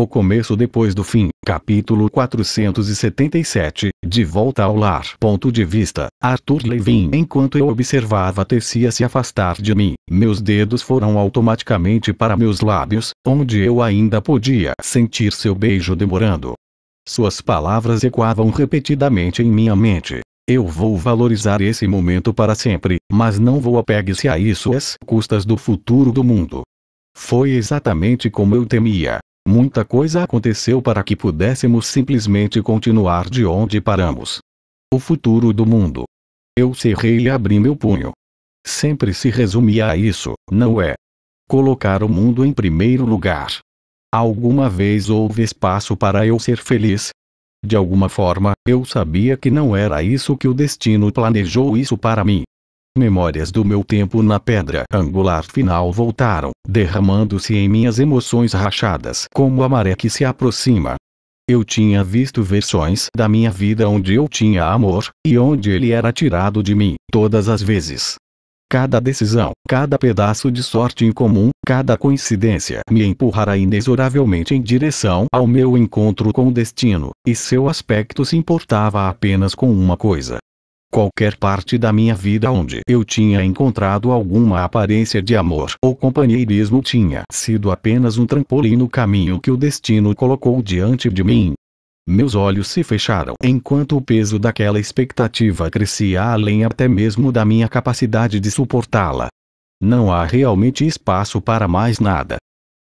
O começo depois do fim. Capítulo 477. De volta ao lar. Ponto de vista. Arthur Levin. Enquanto eu observava, tecia se afastar de mim. Meus dedos foram automaticamente para meus lábios, onde eu ainda podia sentir seu beijo demorando. Suas palavras ecoavam repetidamente em minha mente. Eu vou valorizar esse momento para sempre, mas não vou apegue-se a isso às custas do futuro do mundo. Foi exatamente como eu temia. Muita coisa aconteceu para que pudéssemos simplesmente continuar de onde paramos. O futuro do mundo. Eu cerrei e abri meu punho. Sempre se resumia a isso, não é? Colocar o mundo em primeiro lugar. Alguma vez houve espaço para eu ser feliz? De alguma forma, eu sabia que não era isso que o destino planejou isso para mim. Memórias do meu tempo na pedra angular final voltaram, derramando-se em minhas emoções rachadas como a maré que se aproxima. Eu tinha visto versões da minha vida onde eu tinha amor, e onde ele era tirado de mim, todas as vezes. Cada decisão, cada pedaço de sorte incomum, cada coincidência me empurrará inexoravelmente em direção ao meu encontro com o destino, e seu aspecto se importava apenas com uma coisa: qualquer parte da minha vida onde eu tinha encontrado alguma aparência de amor ou companheirismo tinha sido apenas um trampolim no caminho que o destino colocou diante de mim. Meus olhos se fecharam enquanto o peso daquela expectativa crescia além até mesmo da minha capacidade de suportá-la. Não há realmente espaço para mais nada.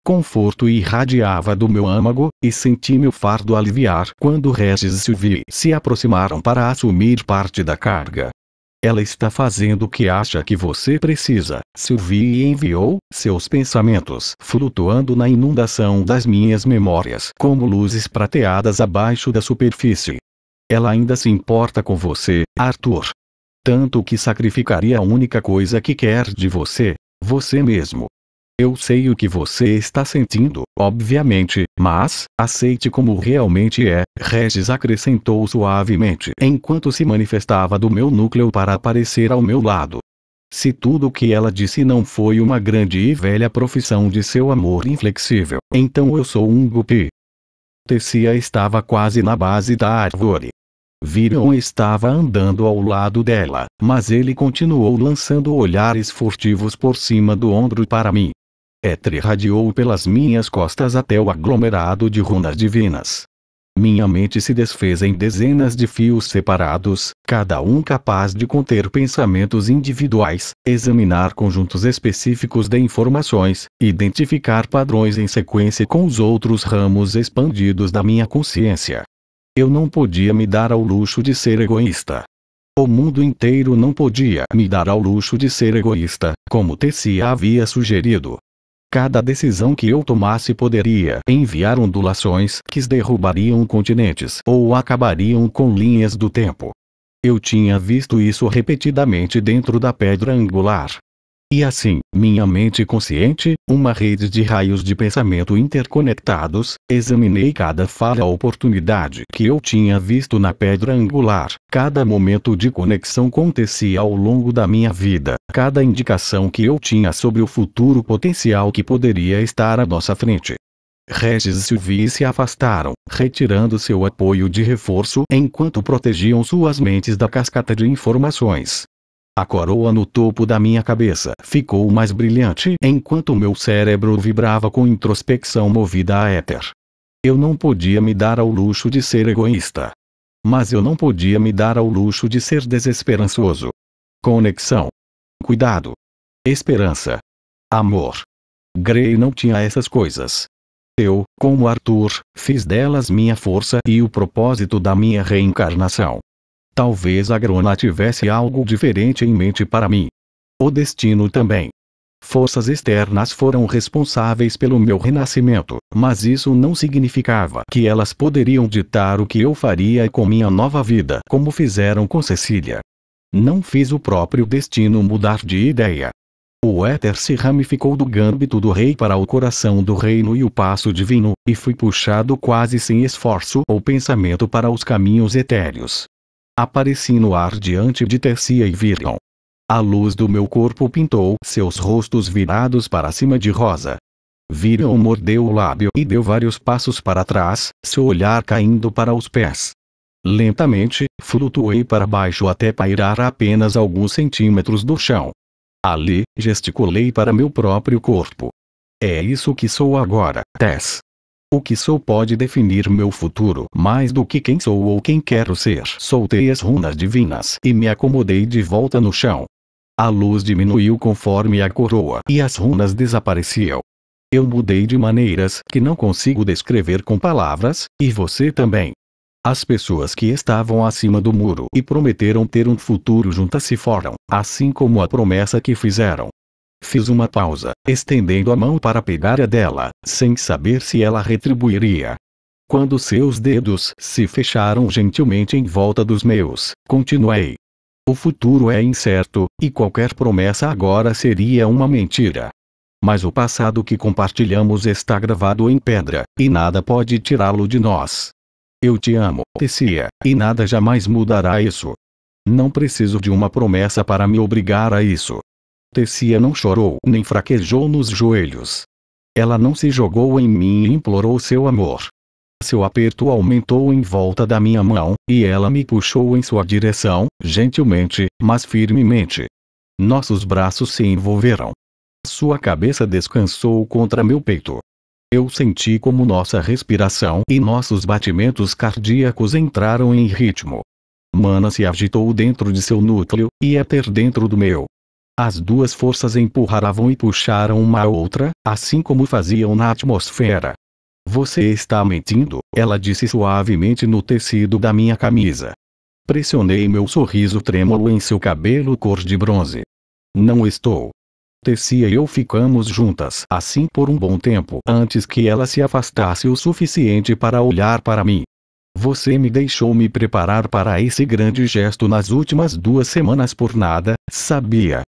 Conforto irradiava do meu âmago, e senti meu fardo aliviar quando Regis e Sylvie se aproximaram para assumir parte da carga. Ela está fazendo o que acha que você precisa. Sylvie enviou seus pensamentos flutuando na inundação das minhas memórias como luzes prateadas abaixo da superfície. Ela ainda se importa com você, Arthur. Tanto que sacrificaria a única coisa que quer de você, você mesmo. Eu sei o que você está sentindo, obviamente, mas, aceite como realmente é, Regis acrescentou suavemente enquanto se manifestava do meu núcleo para aparecer ao meu lado. Se tudo o que ela disse não foi uma grande e velha profissão de seu amor inflexível, então eu sou um gupi. Tessia estava quase na base da árvore. Viron estava andando ao lado dela, mas ele continuou lançando olhares furtivos por cima do ombro para mim. Éter radiou pelas minhas costas até o aglomerado de runas divinas. Minha mente se desfez em dezenas de fios separados, cada um capaz de conter pensamentos individuais, examinar conjuntos específicos de informações, identificar padrões em sequência com os outros ramos expandidos da minha consciência. Eu não podia me dar ao luxo de ser egoísta. O mundo inteiro não podia me dar ao luxo de ser egoísta, como Tessia havia sugerido. Cada decisão que eu tomasse poderia enviar ondulações que derrubariam continentes ou acabariam com linhas do tempo. Eu tinha visto isso repetidamente dentro da pedra angular, e assim, minha mente consciente, uma rede de raios de pensamento interconectados, examinei cada falha oportunidade que eu tinha visto na pedra angular, cada momento de conexão acontecia ao longo da minha vida, cada indicação que eu tinha sobre o futuro potencial que poderia estar à nossa frente. Regis e Sylvie se afastaram, retirando seu apoio de reforço enquanto protegiam suas mentes da cascata de informações. A coroa no topo da minha cabeça ficou mais brilhante enquanto meu cérebro vibrava com introspecção movida a éter. Eu não podia me dar ao luxo de ser egoísta. Mas eu não podia me dar ao luxo de ser desesperançoso. Conexão. Cuidado. Esperança. Amor. Grey não tinha essas coisas. Eu, como Arthur, fiz delas minha força e o propósito da minha reencarnação. Talvez a Grona tivesse algo diferente em mente para mim. O destino também. Forças externas foram responsáveis pelo meu renascimento, mas isso não significava que elas poderiam ditar o que eu faria com minha nova vida, como fizeram com Cecília. Não fiz o próprio destino mudar de ideia. O éter se ramificou do gâmbito do rei para o coração do reino e o passo divino, e fui puxado quase sem esforço ou pensamento para os caminhos etéreos. Apareci no ar diante de Tessia e Virion. A luz do meu corpo pintou seus rostos virados para cima de rosa. Virion mordeu o lábio e deu vários passos para trás, seu olhar caindo para os pés. Lentamente, flutuei para baixo até pairar apenas alguns centímetros do chão. Ali, gesticulei para meu próprio corpo. É isso que sou agora, Tess. O que sou pode definir meu futuro mais do que quem sou ou quem quero ser. Soltei as runas divinas e me acomodei de volta no chão. A luz diminuiu conforme a coroa e as runas desapareciam. Eu mudei de maneiras que não consigo descrever com palavras, e você também. As pessoas que estavam acima do muro e prometeram ter um futuro juntas se foram, assim como a promessa que fizeram, Fiz uma pausa, estendendo a mão para pegar a dela, sem saber se ela retribuiria. Quando seus dedos se fecharam gentilmente em volta dos meus, continuei. O futuro é incerto, e qualquer promessa agora seria uma mentira. Mas o passado que compartilhamos está gravado em pedra, e nada pode tirá-lo de nós. Eu te amo, Tessia, e nada jamais mudará isso. Não preciso de uma promessa para me obrigar a isso. Tessia não chorou nem fraquejou nos joelhos. Ela não se jogou em mim e implorou seu amor. Seu aperto aumentou em volta da minha mão, e ela me puxou em sua direção, gentilmente, mas firmemente. Nossos braços se envolveram. Sua cabeça descansou contra meu peito. Eu senti como nossa respiração e nossos batimentos cardíacos entraram em ritmo. Mana se agitou dentro de seu núcleo, e éter dentro do meu. As duas forças empurravam e puxaram uma a outra, assim como faziam na atmosfera. Você está mentindo, ela disse suavemente no tecido da minha camisa. Pressionei meu sorriso trêmulo em seu cabelo cor de bronze. Não estou. Tessia e eu ficamos juntas assim por um bom tempo antes que ela se afastasse o suficiente para olhar para mim. Você me deixou me preparar para esse grande gesto nas últimas duas semanas por nada, sabia?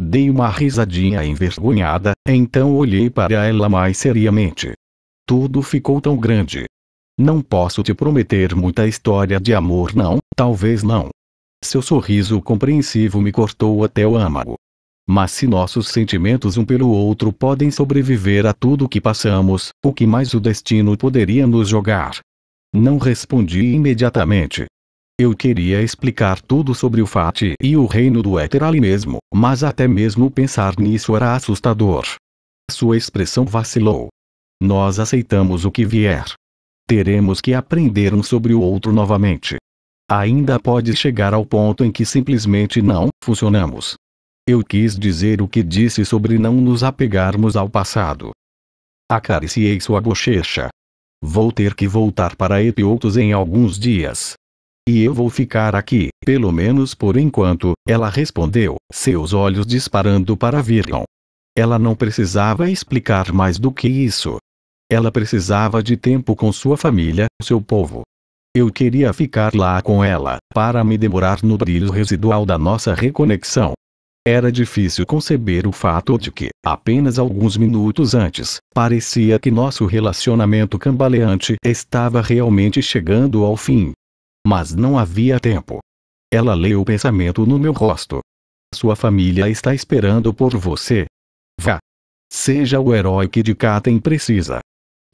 Dei uma risadinha envergonhada, então olhei para ela mais seriamente. Tudo ficou tão grande. Não posso te prometer muita história de amor, não, talvez não. Seu sorriso compreensivo me cortou até o âmago. Mas se nossos sentimentos um pelo outro podem sobreviver a tudo que passamos, o que mais o destino poderia nos jogar? Não respondi imediatamente, eu queria explicar tudo sobre o Fati e o reino do éter ali mesmo, mas até mesmo pensar nisso era assustador. Sua expressão vacilou. Nós aceitamos o que vier. Teremos que aprender um sobre o outro novamente. Ainda pode chegar ao ponto em que simplesmente não funcionamos. Eu quis dizer o que disse sobre não nos apegarmos ao passado. Acariciei sua bochecha. Vou ter que voltar para Epiotos em alguns dias. E eu vou ficar aqui, pelo menos por enquanto, ela respondeu, seus olhos disparando para Virgão. Ela não precisava explicar mais do que isso. Ela precisava de tempo com sua família, seu povo. Eu queria ficar lá com ela, para me demorar no brilho residual da nossa reconexão. Era difícil conceber o fato de que, apenas alguns minutos antes, parecia que nosso relacionamento cambaleante estava realmente chegando ao fim, mas não havia tempo. Ela leu o pensamento no meu rosto. Sua família está esperando por você. Vá. Seja o herói que de Katen precisa.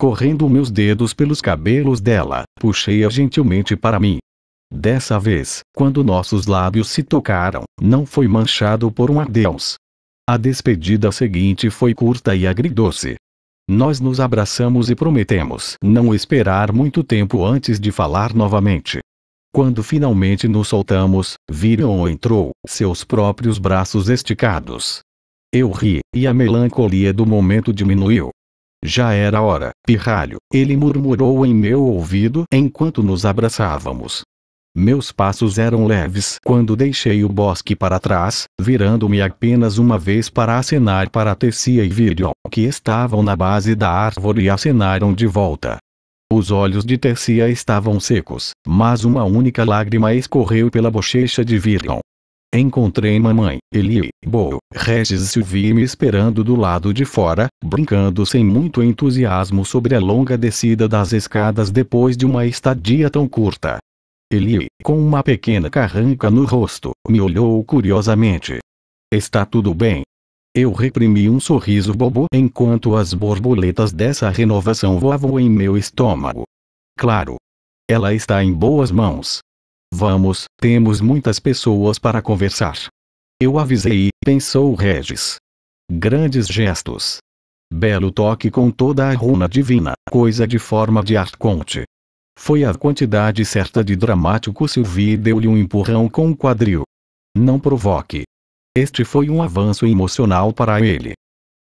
Correndo meus dedos pelos cabelos dela, puxei-a gentilmente para mim. Dessa vez, quando nossos lábios se tocaram, não foi manchado por um adeus. A despedida seguinte foi curta e agridoce. Nós nos abraçamos e prometemos não esperar muito tempo antes de falar novamente. Quando finalmente nos soltamos, Virion entrou, seus próprios braços esticados. Eu ri, e a melancolia do momento diminuiu. Já era hora, pirralho, ele murmurou em meu ouvido enquanto nos abraçávamos. Meus passos eram leves quando deixei o bosque para trás, virando-me apenas uma vez para acenar para Tessia e Virion, que estavam na base da árvore e acenaram de volta. Os olhos de Tessia estavam secos, mas uma única lágrima escorreu pela bochecha de Virgão. Encontrei mamãe, Eli, Bo, Regis e Silvia me esperando do lado de fora, brincando sem muito entusiasmo sobre a longa descida das escadas depois de uma estadia tão curta. Eli, com uma pequena carranca no rosto, me olhou curiosamente. Está tudo bem? Eu reprimi um sorriso bobo enquanto as borboletas dessa renovação voavam em meu estômago. Claro. Ela está em boas mãos. Vamos, temos muitas pessoas para conversar. Eu avisei, pensou Regis. Grandes gestos. Belo toque com toda a runa divina, coisa de forma de arconte. Foi a quantidade certa de dramático Sylvie deu-lhe um empurrão com o quadril. Não provoque. Este foi um avanço emocional para ele.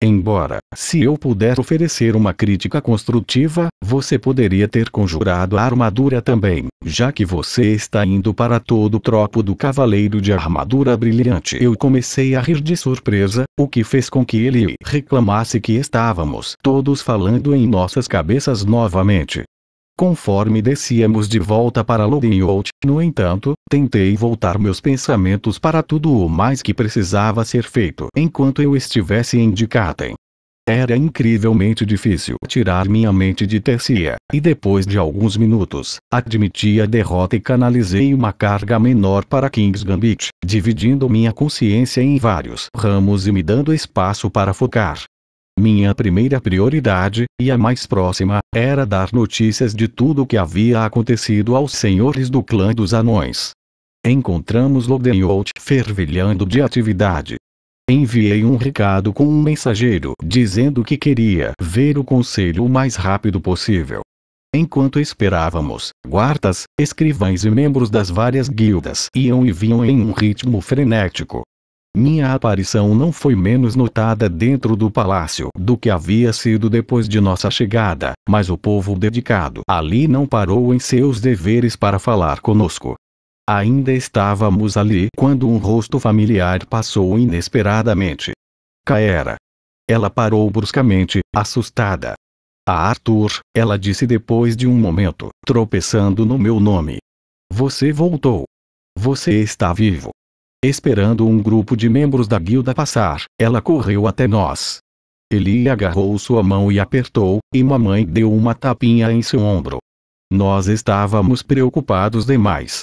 Embora, se eu puder oferecer uma crítica construtiva, você poderia ter conjurado a armadura também, já que você está indo para todo o tropo do cavaleiro de armadura brilhante. Eu comecei a rir de surpresa, o que fez com que ele reclamasse que estávamos todos falando em nossas cabeças novamente. Conforme descíamos de volta para Lodeyot, no entanto, tentei voltar meus pensamentos para tudo o mais que precisava ser feito enquanto eu estivesse em Dikaten. Era incrivelmente difícil tirar minha mente de Tessia, e depois de alguns minutos, admiti a derrota e canalizei uma carga menor para King's Gambit, dividindo minha consciência em vários ramos e me dando espaço para focar. Minha primeira prioridade, e a mais próxima, era dar notícias de tudo o que havia acontecido aos senhores do clã dos anões. Encontramos Lodenholt fervilhando de atividade. Enviei um recado com um mensageiro dizendo que queria ver o conselho o mais rápido possível. Enquanto esperávamos, guardas, escrivães e membros das várias guildas iam e vinham em um ritmo frenético. Minha aparição não foi menos notada dentro do palácio do que havia sido depois de nossa chegada, mas o povo dedicado ali não parou em seus deveres para falar conosco. Ainda estávamos ali quando um rosto familiar passou inesperadamente. Caera. Ela parou bruscamente, assustada. A Arthur, ela disse depois de um momento, tropeçando no meu nome. Você voltou. Você está vivo. Esperando um grupo de membros da guilda passar, ela correu até nós. Ele agarrou sua mão e apertou, e mamãe deu uma tapinha em seu ombro. Nós estávamos preocupados demais.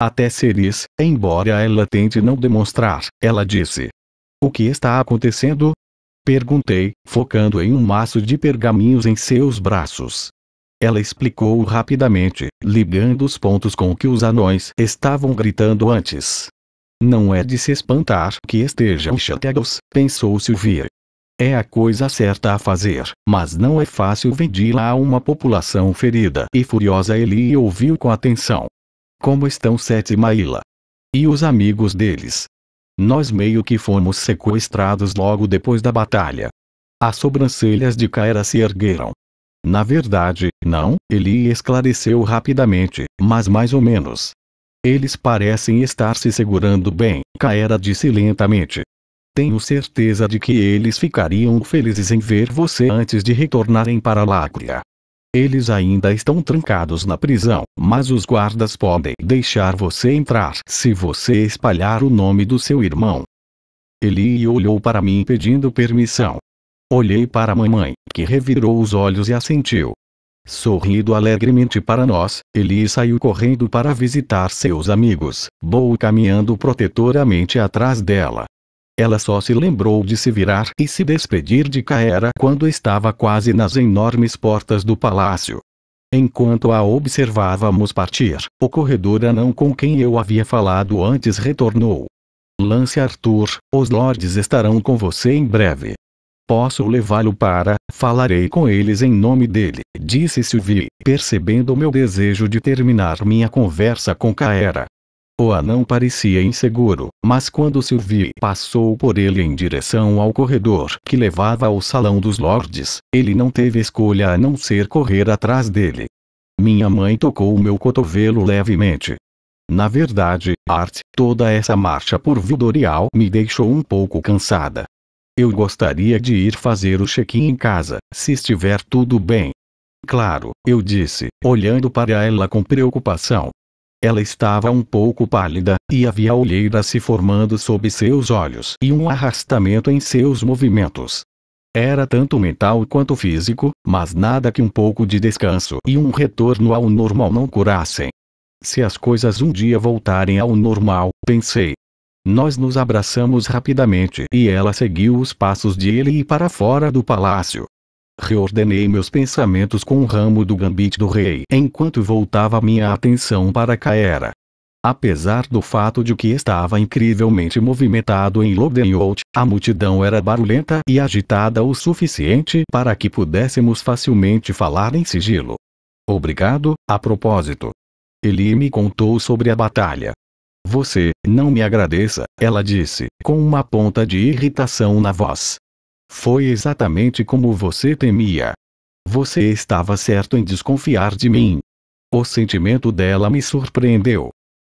Até Ceres, embora ela tente não demonstrar, ela disse. O que está acontecendo? Perguntei, focando em um maço de pergaminhos em seus braços. Ela explicou rapidamente, ligando os pontos com o que os anões estavam gritando antes. Não é de se espantar que estejam chateados, pensou Silvia. É a coisa certa a fazer, mas não é fácil vendê-la a uma população ferida e furiosa. Ele ouviu com atenção. Como estão Sétima Ilha? E os amigos deles? Nós meio que fomos sequestrados logo depois da batalha. As sobrancelhas de Kaira se ergueram. Na verdade, não, ele esclareceu rapidamente, mas mais ou menos. Eles parecem estar se segurando bem, Kaera disse lentamente. Tenho certeza de que eles ficariam felizes em ver você antes de retornarem para Láctea. Eles ainda estão trancados na prisão, mas os guardas podem deixar você entrar se você espalhar o nome do seu irmão. Eli olhou para mim pedindo permissão. Olhei para a mamãe, que revirou os olhos e assentiu. Sorrindo alegremente para nós, Eli saiu correndo para visitar seus amigos, Boa caminhando protetoramente atrás dela. Ela só se lembrou de se virar e se despedir de Caera quando estava quase nas enormes portas do palácio. Enquanto a observávamos partir, o corredor anão com quem eu havia falado antes retornou. Lance Arthur, os lords estarão com você em breve. Posso levá-lo para, falarei com eles em nome dele, disse Sylvie, percebendo meu desejo de terminar minha conversa com Caera. O anão parecia inseguro, mas quando Sylvie passou por ele em direção ao corredor que levava ao Salão dos Lordes, ele não teve escolha a não ser correr atrás dele. Minha mãe tocou meu cotovelo levemente. Na verdade, Art, toda essa marcha por Vidorial me deixou um pouco cansada. Eu gostaria de ir fazer o check-in em casa, se estiver tudo bem. Claro, eu disse, olhando para ela com preocupação. Ela estava um pouco pálida, e havia olheira se formando sob seus olhos e um arrastamento em seus movimentos. Era tanto mental quanto físico, mas nada que um pouco de descanso e um retorno ao normal não curassem. Se as coisas um dia voltarem ao normal, pensei, nós nos abraçamos rapidamente e ela seguiu os passos de ele e para fora do palácio. Reordenei meus pensamentos com o ramo do gambit do rei enquanto voltava minha atenção para Caera. Apesar do fato de que estava incrivelmente movimentado em Lodenholt, a multidão era barulhenta e agitada o suficiente para que pudéssemos facilmente falar em sigilo. Obrigado, a propósito. Ele me contou sobre a batalha, você, não me agradeça, ela disse, com uma ponta de irritação na voz. Foi exatamente como você temia. Você estava certo em desconfiar de mim. O sentimento dela me surpreendeu.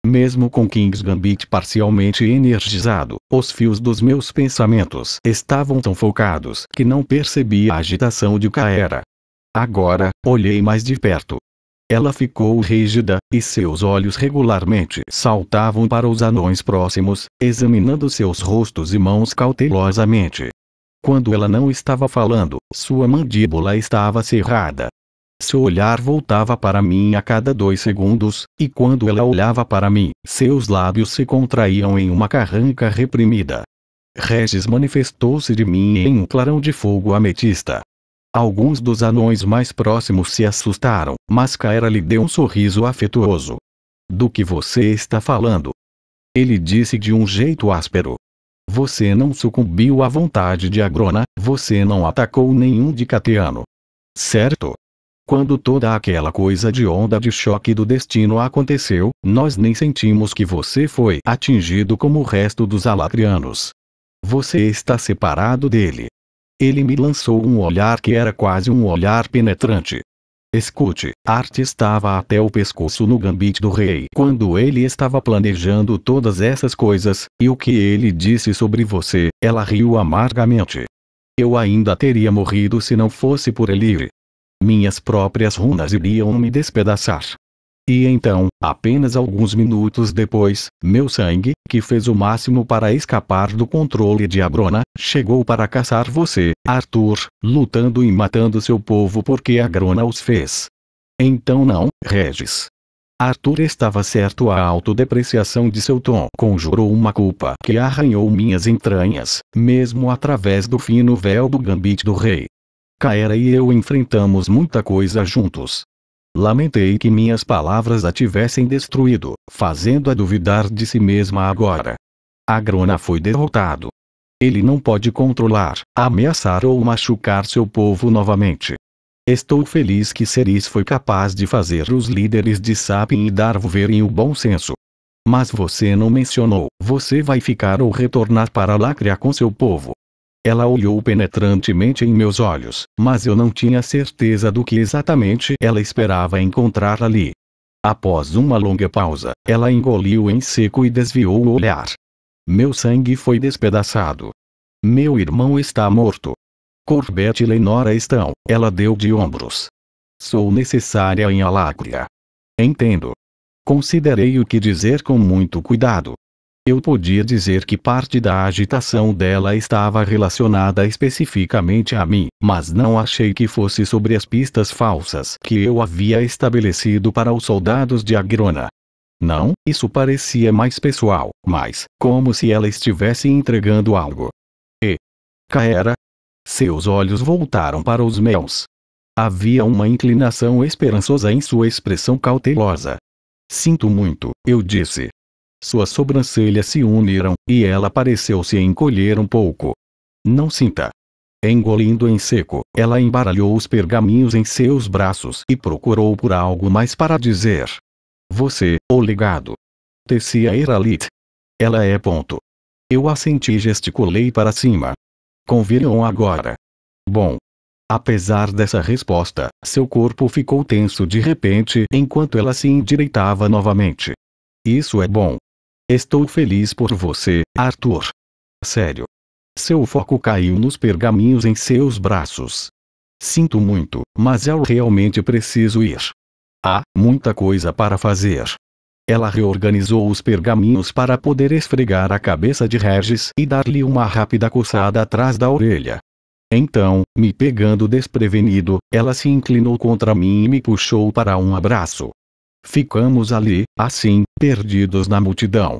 Mesmo com King's Gambit parcialmente energizado, os fios dos meus pensamentos estavam tão focados que não percebi a agitação de Kaera. Agora, olhei mais de perto, ela ficou rígida, e seus olhos regularmente saltavam para os anões próximos, examinando seus rostos e mãos cautelosamente. Quando ela não estava falando, sua mandíbula estava cerrada. Seu olhar voltava para mim a cada dois segundos, e quando ela olhava para mim, seus lábios se contraíam em uma carranca reprimida. Regis manifestou-se de mim em um clarão de fogo ametista. Alguns dos anões mais próximos se assustaram, mas Kaera lhe deu um sorriso afetuoso. Do que você está falando? Ele disse de um jeito áspero. Você não sucumbiu à vontade de Agrona, você não atacou nenhum Cateano. Certo? Quando toda aquela coisa de onda de choque do destino aconteceu, nós nem sentimos que você foi atingido como o resto dos alatrianos. Você está separado dele, ele me lançou um olhar que era quase um olhar penetrante. Escute, Arte estava até o pescoço no gambit do rei quando ele estava planejando todas essas coisas, e o que ele disse sobre você, ela riu amargamente. Eu ainda teria morrido se não fosse por Elire. Minhas próprias runas iriam me despedaçar. E então, apenas alguns minutos depois, meu sangue, que fez o máximo para escapar do controle de Abrona, chegou para caçar você, Arthur, lutando e matando seu povo porque Agrona os fez. Então não, Regis. Arthur estava certo a autodepreciação de seu tom conjurou uma culpa que arranhou minhas entranhas, mesmo através do fino véu do gambit do rei. Caera e eu enfrentamos muita coisa juntos, Lamentei que minhas palavras a tivessem destruído, fazendo-a duvidar de si mesma agora. Agrona foi derrotado. Ele não pode controlar, ameaçar ou machucar seu povo novamente. Estou feliz que Seris foi capaz de fazer os líderes de Sapin e Darvo verem o bom senso. Mas você não mencionou, você vai ficar ou retornar para Lacria com seu povo. Ela olhou penetrantemente em meus olhos, mas eu não tinha certeza do que exatamente ela esperava encontrar ali. Após uma longa pausa, ela engoliu em seco e desviou o olhar. Meu sangue foi despedaçado. Meu irmão está morto. Corbett e Lenora estão, ela deu de ombros. Sou necessária em Alacria. Entendo. Considerei o que dizer com muito cuidado, eu podia dizer que parte da agitação dela estava relacionada especificamente a mim, mas não achei que fosse sobre as pistas falsas que eu havia estabelecido para os soldados de Agrona. Não, isso parecia mais pessoal, mais como se ela estivesse entregando algo. E. Caera? Seus olhos voltaram para os meus. Havia uma inclinação esperançosa em sua expressão cautelosa. Sinto muito, eu disse, suas sobrancelhas se uniram, e ela pareceu se encolher um pouco. Não sinta. Engolindo em seco, ela embaralhou os pergaminhos em seus braços e procurou por algo mais para dizer. Você, o legado. Tessia Eralit. Ela é ponto. Eu assenti e gesticulei para cima. Conviram agora. Bom. Apesar dessa resposta, seu corpo ficou tenso de repente enquanto ela se endireitava novamente. Isso é bom. Estou feliz por você, Arthur. Sério. Seu foco caiu nos pergaminhos em seus braços. Sinto muito, mas eu realmente preciso ir. Há muita coisa para fazer. Ela reorganizou os pergaminhos para poder esfregar a cabeça de Regis e dar-lhe uma rápida coçada atrás da orelha. Então, me pegando desprevenido, ela se inclinou contra mim e me puxou para um abraço. Ficamos ali, assim, perdidos na multidão.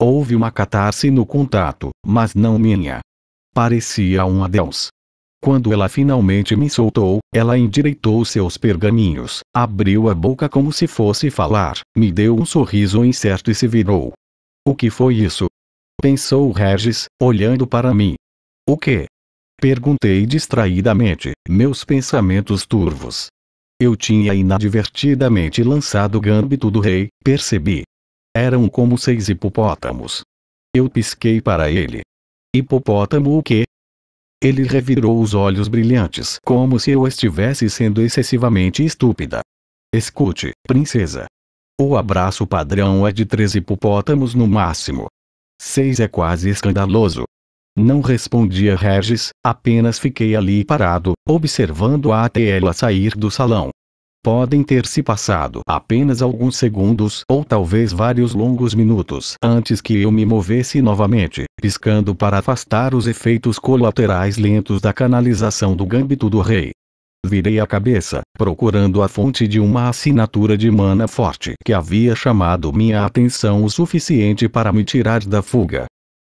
Houve uma catarse no contato, mas não minha. Parecia um adeus. Quando ela finalmente me soltou, ela endireitou seus pergaminhos, abriu a boca como se fosse falar, me deu um sorriso incerto e se virou. O que foi isso? Pensou Regis, olhando para mim. O que? Perguntei distraidamente, meus pensamentos turvos. Eu tinha inadvertidamente lançado o gâmbito do rei, percebi. Eram como seis hipopótamos. Eu pisquei para ele. Hipopótamo o quê? Ele revirou os olhos brilhantes como se eu estivesse sendo excessivamente estúpida. Escute, princesa. O abraço padrão é de três hipopótamos no máximo. Seis é quase escandaloso. Não respondi a Regis, apenas fiquei ali parado, observando-a até ela sair do salão. Podem ter se passado apenas alguns segundos ou talvez vários longos minutos antes que eu me movesse novamente, piscando para afastar os efeitos colaterais lentos da canalização do gâmbito do rei. Virei a cabeça, procurando a fonte de uma assinatura de mana forte que havia chamado minha atenção o suficiente para me tirar da fuga.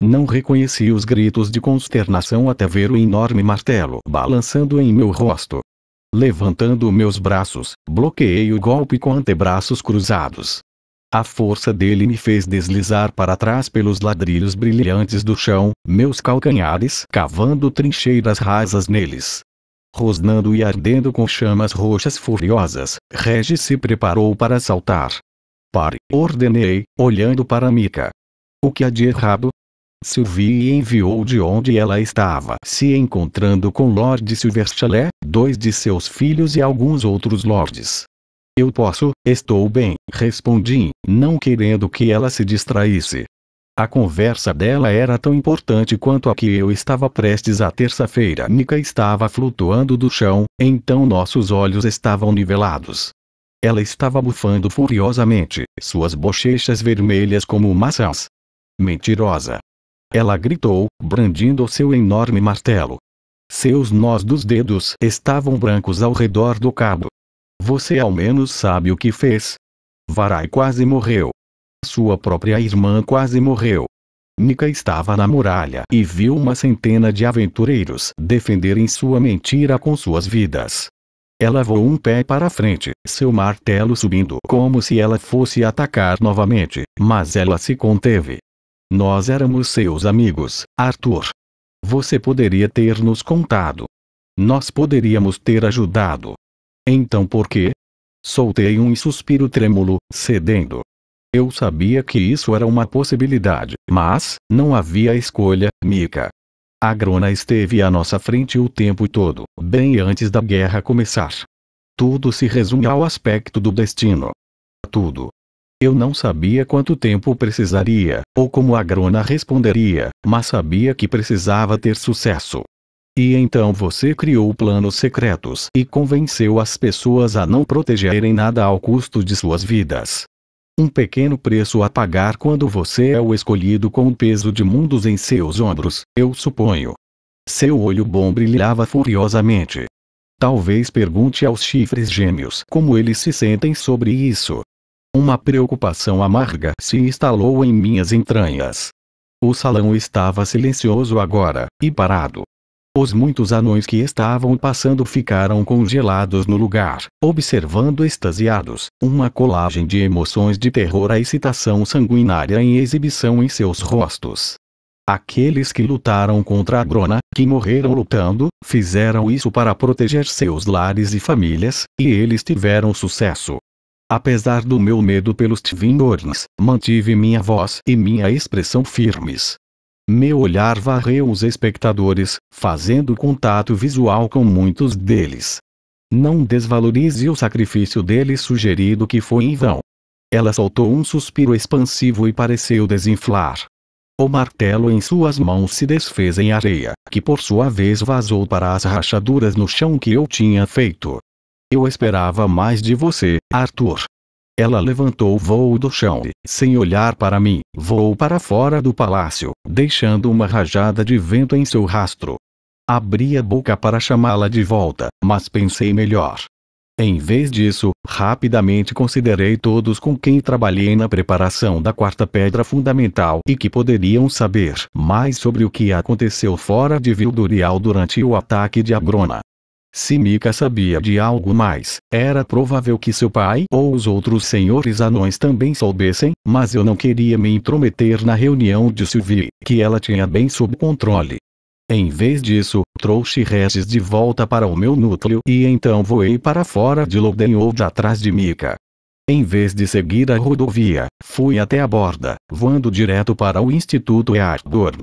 Não reconheci os gritos de consternação até ver o enorme martelo balançando em meu rosto. Levantando meus braços, bloqueei o golpe com antebraços cruzados. A força dele me fez deslizar para trás pelos ladrilhos brilhantes do chão, meus calcanhares cavando trincheiras rasas neles. Rosnando e ardendo com chamas roxas furiosas, Regis se preparou para saltar. Pare, ordenei, olhando para Mika. O que há de errado? Sylvie enviou de onde ela estava se encontrando com Lord Silverchalet, dois de seus filhos e alguns outros lords. Eu posso, estou bem, respondi, não querendo que ela se distraísse. A conversa dela era tão importante quanto a que eu estava prestes a terça-feira. Nika estava flutuando do chão, então nossos olhos estavam nivelados. Ela estava bufando furiosamente, suas bochechas vermelhas como maçãs. Mentirosa. Ela gritou, brandindo seu enorme martelo. Seus nós dos dedos estavam brancos ao redor do cabo. Você ao menos sabe o que fez. Varai quase morreu. Sua própria irmã quase morreu. Nika estava na muralha e viu uma centena de aventureiros defenderem sua mentira com suas vidas. Ela voou um pé para frente, seu martelo subindo como se ela fosse atacar novamente, mas ela se conteve. Nós éramos seus amigos, Arthur. Você poderia ter nos contado. Nós poderíamos ter ajudado. Então por quê? Soltei um suspiro trêmulo, cedendo. Eu sabia que isso era uma possibilidade, mas, não havia escolha, Mika. A Grona esteve à nossa frente o tempo todo, bem antes da guerra começar. Tudo se resume ao aspecto do destino. Tudo. Eu não sabia quanto tempo precisaria, ou como a Grona responderia, mas sabia que precisava ter sucesso. E então você criou planos secretos e convenceu as pessoas a não protegerem nada ao custo de suas vidas. Um pequeno preço a pagar quando você é o escolhido com o peso de mundos em seus ombros, eu suponho. Seu olho bom brilhava furiosamente. Talvez pergunte aos chifres gêmeos como eles se sentem sobre isso. Uma preocupação amarga se instalou em minhas entranhas. O salão estava silencioso agora, e parado. Os muitos anões que estavam passando ficaram congelados no lugar, observando extasiados, uma colagem de emoções de terror à excitação sanguinária em exibição em seus rostos. Aqueles que lutaram contra a Grona, que morreram lutando, fizeram isso para proteger seus lares e famílias, e eles tiveram sucesso. Apesar do meu medo pelos Tvindorns, mantive minha voz e minha expressão firmes. Meu olhar varreu os espectadores, fazendo contato visual com muitos deles. Não desvalorize o sacrifício deles sugerido que foi em vão. Ela soltou um suspiro expansivo e pareceu desinflar. O martelo em suas mãos se desfez em areia, que por sua vez vazou para as rachaduras no chão que eu tinha feito. Eu esperava mais de você, Arthur. Ela levantou o voo do chão e, sem olhar para mim, voou para fora do palácio, deixando uma rajada de vento em seu rastro. Abri a boca para chamá-la de volta, mas pensei melhor. Em vez disso, rapidamente considerei todos com quem trabalhei na preparação da quarta pedra fundamental e que poderiam saber mais sobre o que aconteceu fora de Vildurial durante o ataque de Abrona. Se Mika sabia de algo mais, era provável que seu pai ou os outros senhores anões também soubessem, mas eu não queria me intrometer na reunião de Sylvie, que ela tinha bem sob controle. Em vez disso, trouxe Regis de volta para o meu núcleo e então voei para fora de Lodenhold atrás de Mika. Em vez de seguir a rodovia, fui até a borda, voando direto para o Instituto Eardorn.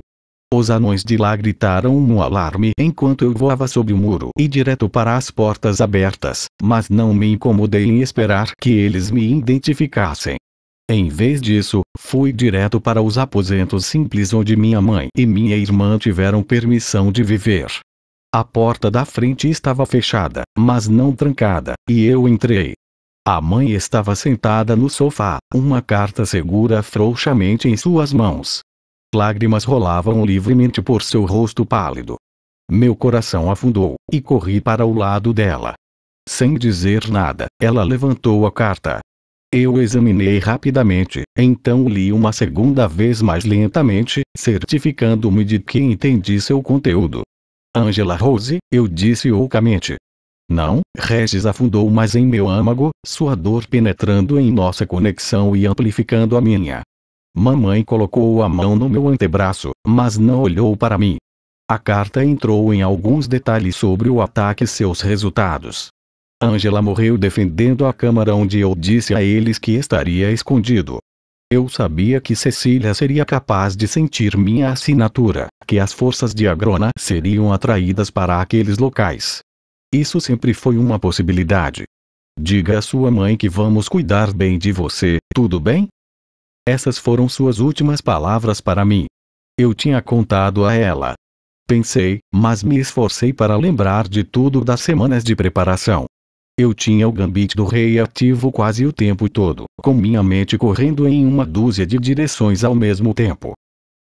Os anões de lá gritaram um alarme enquanto eu voava sobre o muro e direto para as portas abertas, mas não me incomodei em esperar que eles me identificassem. Em vez disso, fui direto para os aposentos simples onde minha mãe e minha irmã tiveram permissão de viver. A porta da frente estava fechada, mas não trancada, e eu entrei. A mãe estava sentada no sofá, uma carta segura frouxamente em suas mãos. Lágrimas rolavam livremente por seu rosto pálido. Meu coração afundou, e corri para o lado dela. Sem dizer nada, ela levantou a carta. Eu examinei rapidamente, então li uma segunda vez mais lentamente, certificando-me de que entendi seu conteúdo. Angela Rose, eu disse ocamente. Não, Regis afundou mais em meu âmago, sua dor penetrando em nossa conexão e amplificando a minha. Mamãe colocou a mão no meu antebraço, mas não olhou para mim. A carta entrou em alguns detalhes sobre o ataque e seus resultados. Angela morreu defendendo a câmara onde eu disse a eles que estaria escondido. Eu sabia que Cecília seria capaz de sentir minha assinatura, que as forças de Agrona seriam atraídas para aqueles locais. Isso sempre foi uma possibilidade. Diga a sua mãe que vamos cuidar bem de você, tudo bem? Essas foram suas últimas palavras para mim. Eu tinha contado a ela. Pensei, mas me esforcei para lembrar de tudo das semanas de preparação. Eu tinha o gambit do rei ativo quase o tempo todo, com minha mente correndo em uma dúzia de direções ao mesmo tempo.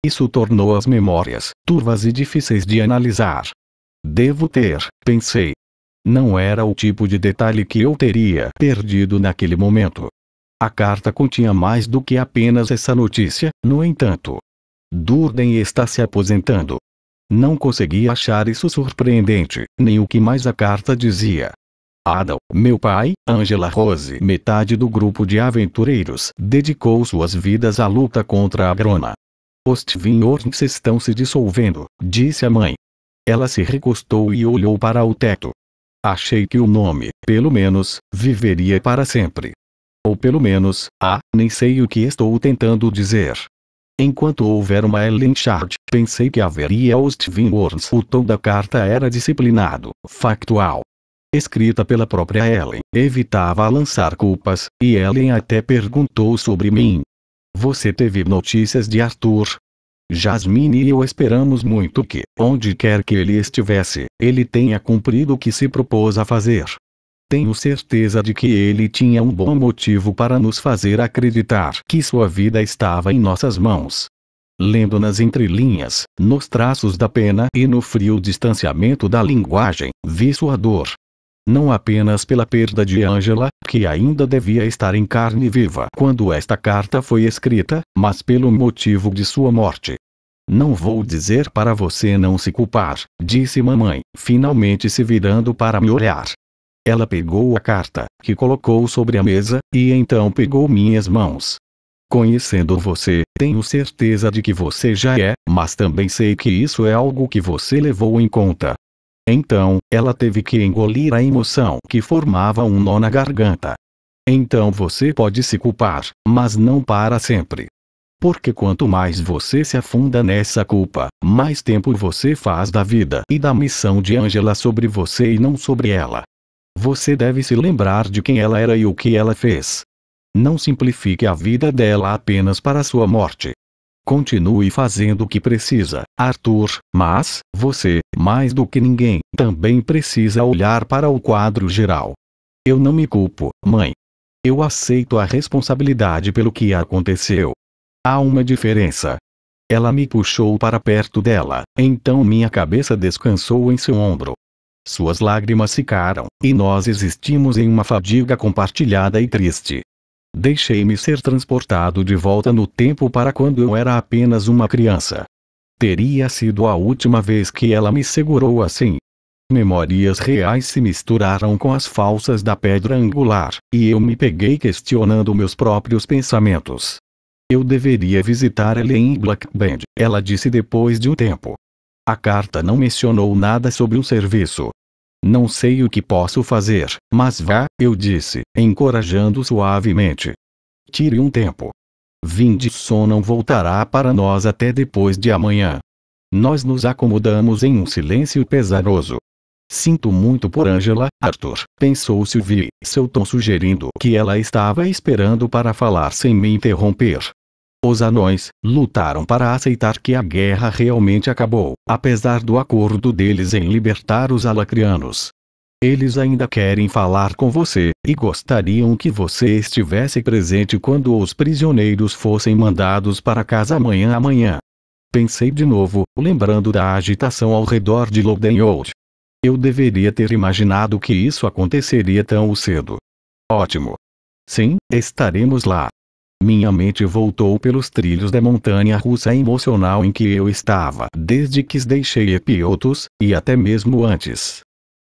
Isso tornou as memórias turvas e difíceis de analisar. Devo ter, pensei. Não era o tipo de detalhe que eu teria perdido naquele momento. A carta continha mais do que apenas essa notícia, no entanto. Durden está se aposentando. Não consegui achar isso surpreendente, nem o que mais a carta dizia. Adam, meu pai, Angela Rose, metade do grupo de aventureiros, dedicou suas vidas à luta contra a grona. Os Tvinhorns estão se dissolvendo, disse a mãe. Ela se recostou e olhou para o teto. Achei que o nome, pelo menos, viveria para sempre, ou pelo menos, ah, nem sei o que estou tentando dizer. Enquanto houver uma Ellen Chart, pensei que haveria os Worms. O tom da carta era disciplinado, factual. Escrita pela própria Ellen, evitava lançar culpas, e Ellen até perguntou sobre mim. Você teve notícias de Arthur? Jasmine e eu esperamos muito que, onde quer que ele estivesse, ele tenha cumprido o que se propôs a fazer tenho certeza de que ele tinha um bom motivo para nos fazer acreditar que sua vida estava em nossas mãos. Lendo nas entrelinhas, nos traços da pena e no frio distanciamento da linguagem, vi sua dor. Não apenas pela perda de Angela, que ainda devia estar em carne viva quando esta carta foi escrita, mas pelo motivo de sua morte. Não vou dizer para você não se culpar, disse mamãe, finalmente se virando para me olhar. Ela pegou a carta, que colocou sobre a mesa, e então pegou minhas mãos. Conhecendo você, tenho certeza de que você já é, mas também sei que isso é algo que você levou em conta. Então, ela teve que engolir a emoção que formava um nó na garganta. Então você pode se culpar, mas não para sempre. Porque quanto mais você se afunda nessa culpa, mais tempo você faz da vida e da missão de Angela sobre você e não sobre ela. Você deve se lembrar de quem ela era e o que ela fez. Não simplifique a vida dela apenas para sua morte. Continue fazendo o que precisa, Arthur, mas, você, mais do que ninguém, também precisa olhar para o quadro geral. Eu não me culpo, mãe. Eu aceito a responsabilidade pelo que aconteceu. Há uma diferença. Ela me puxou para perto dela, então minha cabeça descansou em seu ombro. Suas lágrimas secaram, e nós existimos em uma fadiga compartilhada e triste. Deixei-me ser transportado de volta no tempo para quando eu era apenas uma criança. Teria sido a última vez que ela me segurou assim. Memórias reais se misturaram com as falsas da pedra angular, e eu me peguei questionando meus próprios pensamentos. Eu deveria visitar Ellen Blackband, ela disse depois de um tempo. A carta não mencionou nada sobre o serviço. Não sei o que posso fazer, mas vá, eu disse, encorajando suavemente. Tire um tempo. Vindisson não voltará para nós até depois de amanhã. Nós nos acomodamos em um silêncio pesaroso. Sinto muito por Angela, Arthur, pensou Sylvie, seu tom sugerindo que ela estava esperando para falar sem me interromper. Os anões lutaram para aceitar que a guerra realmente acabou, apesar do acordo deles em libertar os alacrianos. Eles ainda querem falar com você, e gostariam que você estivesse presente quando os prisioneiros fossem mandados para casa amanhã amanhã. Pensei de novo, lembrando da agitação ao redor de Lodenholt. Eu deveria ter imaginado que isso aconteceria tão cedo. Ótimo. Sim, estaremos lá. Minha mente voltou pelos trilhos da montanha russa emocional em que eu estava desde que deixei Epiotos, e até mesmo antes.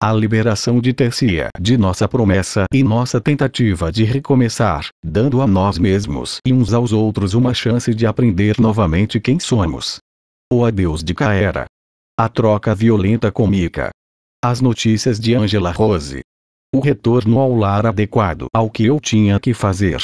A liberação de Tercia de nossa promessa e nossa tentativa de recomeçar, dando a nós mesmos e uns aos outros uma chance de aprender novamente quem somos. O adeus de Caera. A troca violenta com Mika. As notícias de Angela Rose. O retorno ao lar adequado ao que eu tinha que fazer.